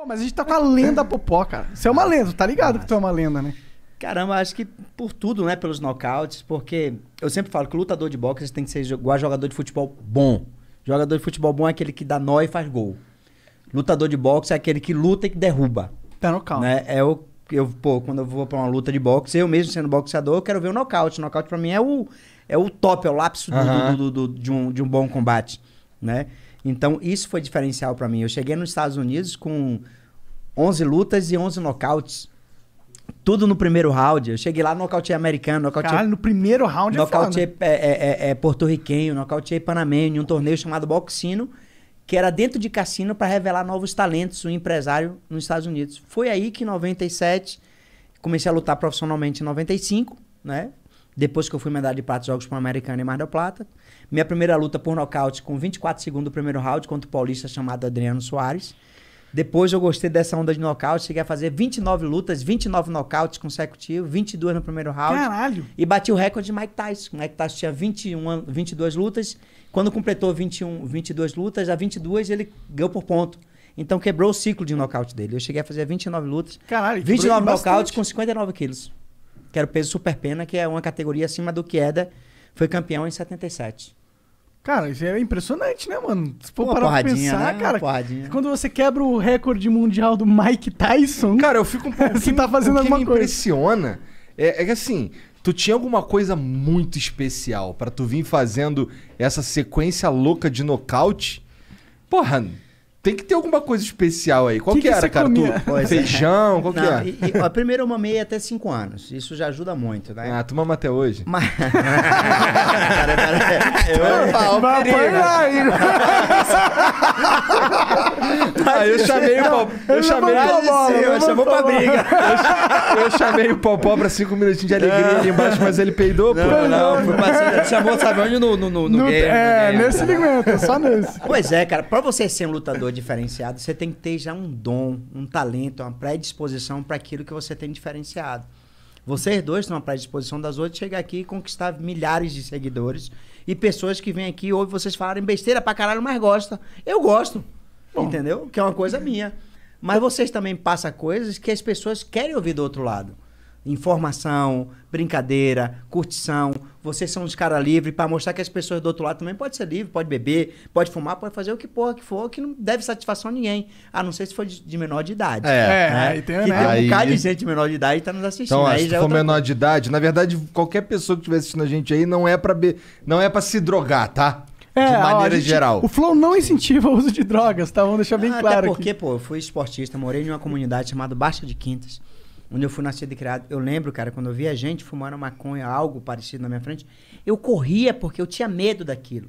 Pô, mas a gente tá com a lenda Popó, cara. Isso é uma lenda, tá ligado Nossa. que tu é uma lenda, né? Caramba, acho que por tudo, né? Pelos nocautes, porque eu sempre falo que lutador de boxe tem que ser igual jogador de futebol bom. Jogador de futebol bom é aquele que dá nó e faz gol. Lutador de boxe é aquele que luta e que derruba. Tá nocaute. Né? É o eu, pô, quando eu vou pra uma luta de boxe, eu mesmo sendo boxeador, eu quero ver o nocaute. O nocaute pra mim é o, é o top, é o lapso uhum. do, do, do, de, um, de um bom combate, né? Então, isso foi diferencial para mim. Eu cheguei nos Estados Unidos com 11 lutas e 11 nocautes. Tudo no primeiro round. Eu cheguei lá, nocautei americano, nocautei... Caralho, no primeiro round nocautei é foda. É, é, é, é porto-riquenho, nocautei panamenho, em um torneio chamado Boxino, que era dentro de cassino para revelar novos talentos, um empresário nos Estados Unidos. Foi aí que em 97, comecei a lutar profissionalmente em 95, né? Depois que eu fui medalha de prata Jogos para americana em Mar del Plata. Minha primeira luta por nocaute com 24 segundos do primeiro round contra o paulista chamado Adriano Soares. Depois eu gostei dessa onda de nocaute, cheguei a fazer 29 lutas, 29 nocautes consecutivos, 22 no primeiro round. Caralho! E bati o recorde de Mike Tyson. O Mike Tyson tinha 21, 22 lutas. Quando completou 21, 22 lutas, a 22 ele ganhou por ponto. Então quebrou o ciclo de nocaute dele. Eu cheguei a fazer 29 lutas. Caralho, 29 nocautes com 59 quilos que era o peso super pena, que é uma categoria acima do que foi campeão em 77. Cara, isso é impressionante, né, mano? Se for uma parar pra pensar, né? cara. Quando você quebra o recorde mundial do Mike Tyson. Cara, eu fico um pouco. você tá fazendo alguma coisa. O que me impressiona é, é que, assim, tu tinha alguma coisa muito especial para tu vir fazendo essa sequência louca de nocaute. Porra, tem que ter alguma coisa especial aí. Qual que, que, que era, cara? Tu, é. feijão, qual que era? E, e, ó, primeiro eu mamei até 5 anos. Isso já ajuda muito, né? Ah, tu mama até hoje? Mas... cara, cara, eu falo, Ah, eu chamei o Popó. Eu chamei o Popó. Chamou pra briga. Eu chamei o Popó pra cinco minutinhos de alegria é. ali embaixo, mas ele peidou, pô. Não, foi passando. Chamou, sabe onde? No, no, no, game. É, nesse segmento, só nesse. Pois é, cara. Pra você ser um lutador diferenciado, você tem que ter já um dom, um talento, uma predisposição pra aquilo que você tem diferenciado. Vocês dois estão à predisposição das outras chegar aqui e conquistar milhares de seguidores e pessoas que vêm aqui ouvem vocês falarem besteira pra caralho, mas gostam. Eu gosto. Bom. Entendeu? Que é uma coisa minha. Mas vocês também passam coisas que as pessoas querem ouvir do outro lado. Informação, brincadeira, curtição. Vocês são uns caras livres para mostrar que as pessoas do outro lado também podem ser livres, pode beber, pode fumar, pode fazer o que porra que for, que não deve satisfação a ninguém. A não ser se for de, menor de idade. É, é né? tem, e tem, né? tem um aí... bocado de gente de menor de idade tá nos assistindo. Então, aí se é for outra... menor de idade, na verdade, qualquer pessoa que estiver assistindo a gente aí não é para be... não é para se drogar, tá? É, de maneira ó, gente, geral. O Flow não incentiva o uso de drogas, tá? Vamos deixar bem ah, claro. Até porque, pô, eu fui esportista, morei em uma comunidade chamada Baixa de Quintas, onde eu fui nascido e criado. Eu lembro, cara, quando eu via gente fumando maconha, algo parecido na minha frente, eu corria porque eu tinha medo daquilo.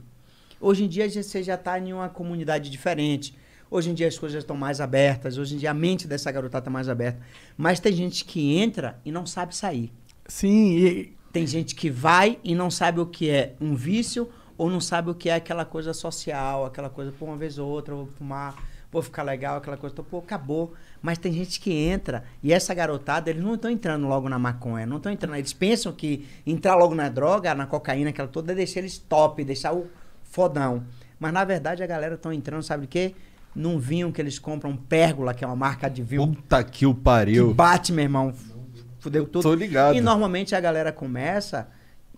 Hoje em dia você já está em uma comunidade diferente. Hoje em dia as coisas estão mais abertas. Hoje em dia a mente dessa garotada está mais aberta. Mas tem gente que entra e não sabe sair. Sim. E... Tem gente que vai e não sabe o que é um vício ou não sabe o que é aquela coisa social, aquela coisa por uma vez ou outra, vou fumar, vou ficar legal, aquela coisa, então, pô, acabou. Mas tem gente que entra, e essa garotada, eles não estão entrando logo na maconha, não estão entrando. Eles pensam que entrar logo na droga, na cocaína, aquela toda, é deixar eles top, deixar o fodão. Mas na verdade a galera estão entrando, sabe o quê? Num vinho que eles compram, pérgola, que é uma marca de vinho. Puta que o pariu. Que bate, meu irmão. Fudeu tudo. Tô ligado. E normalmente a galera começa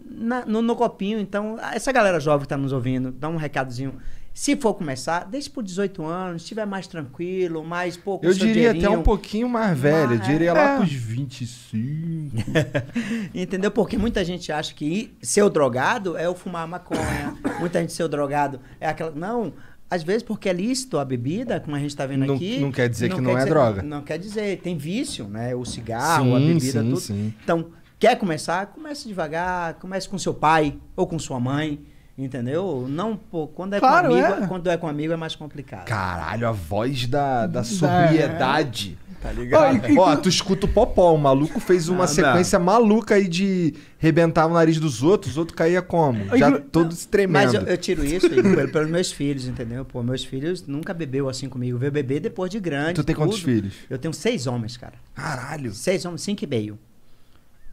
na, no, no, copinho. Então, ah, essa galera jovem que está nos ouvindo, dá um recadozinho. Se for começar, deixe por 18 anos, estiver mais tranquilo, mais pouco. Eu diria até um pouquinho mais velho, ah, diria é. lá pros 25. Entendeu? Porque muita gente acha que ser o drogado é o fumar maconha. muita gente ser o drogado é aquela. Não, às vezes porque é lícito a bebida, como a gente está vendo não, aqui. Não quer dizer não que quer não é droga. Não, não, quer dizer, tem vício, né? O cigarro, sim, a bebida, sim, tudo. Sim. Então, quer começar, comece devagar, comece com seu pai ou com sua mãe. Entendeu? Não, pô, quando é claro, com amigo, é. quando é com amigo é mais complicado. Caralho, a voz da, da é. sobriedade. Tá ligado? Ó, tu escuta o popó, o maluco fez uma ah, sequência não. maluca aí de rebentar o nariz dos outros, os outros caía como? Já todos tremendo. Mas eu, eu tiro isso pelos meus filhos, entendeu? Pô, meus filhos nunca bebeu assim comigo. Veio beber depois de grande. Tu tem tudo. quantos filhos? Eu tenho seis homens, cara. Caralho. Seis homens, cinco e meio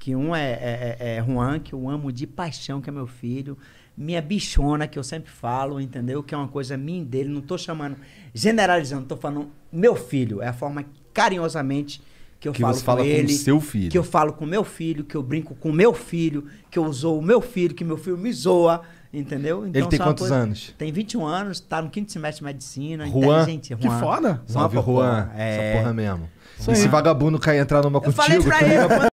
que um é, é, é, é Juan, que eu amo de paixão, que é meu filho. Minha bichona, que eu sempre falo, entendeu? Que é uma coisa minha dele. Não estou chamando, generalizando, estou falando meu filho. É a forma carinhosamente que eu que falo com ele. Com que eu falo com meu filho, que eu brinco com meu filho, que eu uso o meu filho, que meu filho me zoa. Entendeu? Então, ele tem é quantos coisa... anos? Tem 21 anos, está no quinto semestre de medicina. Juan, Juan. Que foda! Salve, Juan. Juan. É... Essa porra mesmo. esse e se vagabundo cair entrar numa eu contigo... Tá falei pra